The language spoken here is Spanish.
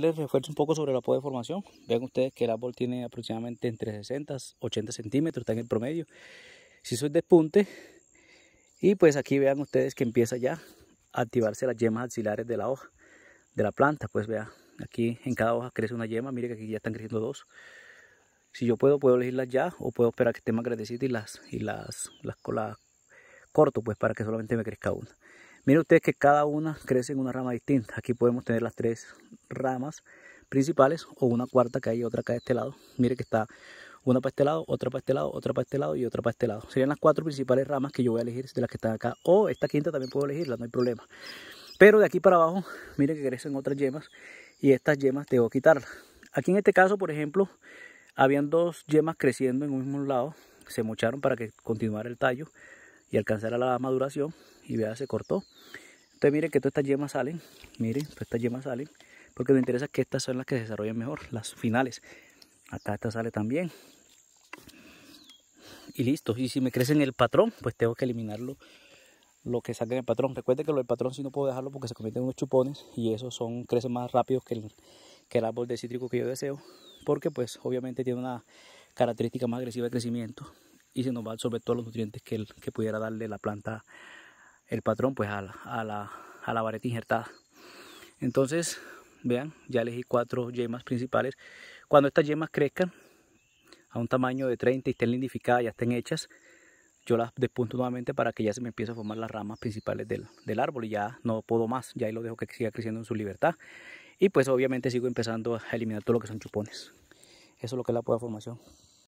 Les refuerzo un poco sobre la poda de formación. Vean ustedes que el árbol tiene aproximadamente entre 60 80 centímetros, está en el promedio. Si eso es despunte, y pues aquí vean ustedes que empieza ya a activarse las yemas axilares de la hoja, de la planta. Pues vean, aquí en cada hoja crece una yema, mire que aquí ya están creciendo dos. Si yo puedo, puedo elegirlas ya o puedo esperar que esté más grandecita y las, y las, las, corto pues para que solamente me crezca una. Mire ustedes que cada una crece en una rama distinta. Aquí podemos tener las tres ramas principales o una cuarta que hay otra acá de este lado. Mire que está una para este lado, otra para este lado, otra para este lado y otra para este lado. Serían las cuatro principales ramas que yo voy a elegir de las que están acá. O esta quinta también puedo elegirla, no hay problema. Pero de aquí para abajo, mire que crecen otras yemas y estas yemas debo quitarlas. Aquí en este caso, por ejemplo, habían dos yemas creciendo en un mismo lado. Se mocharon para que continuara el tallo y alcanzará la maduración y vea se cortó entonces miren que todas estas yemas salen miren todas estas yemas salen porque me interesa que estas son las que se desarrollan mejor las finales acá esta sale también y listo y si me crece en el patrón pues tengo que eliminarlo lo que salga en el patrón recuerde que lo del patrón si no puedo dejarlo porque se cometen en unos chupones y esos son crecen más rápido que el, que el árbol de cítrico que yo deseo porque pues obviamente tiene una característica más agresiva de crecimiento y se nos va a absorber todos los nutrientes que, que pudiera darle la planta, el patrón, pues a la, a la, a la vareta injertada. Entonces, vean, ya elegí cuatro yemas principales. Cuando estas yemas crezcan a un tamaño de 30 y estén lindificadas, ya estén hechas, yo las despunto nuevamente para que ya se me empiece a formar las ramas principales del, árbol y ya no puedo más, ya ahí lo dejo que siga creciendo en su libertad. Y pues obviamente sigo empezando a eliminar todo lo que son chupones. Eso es lo que es la poda formación.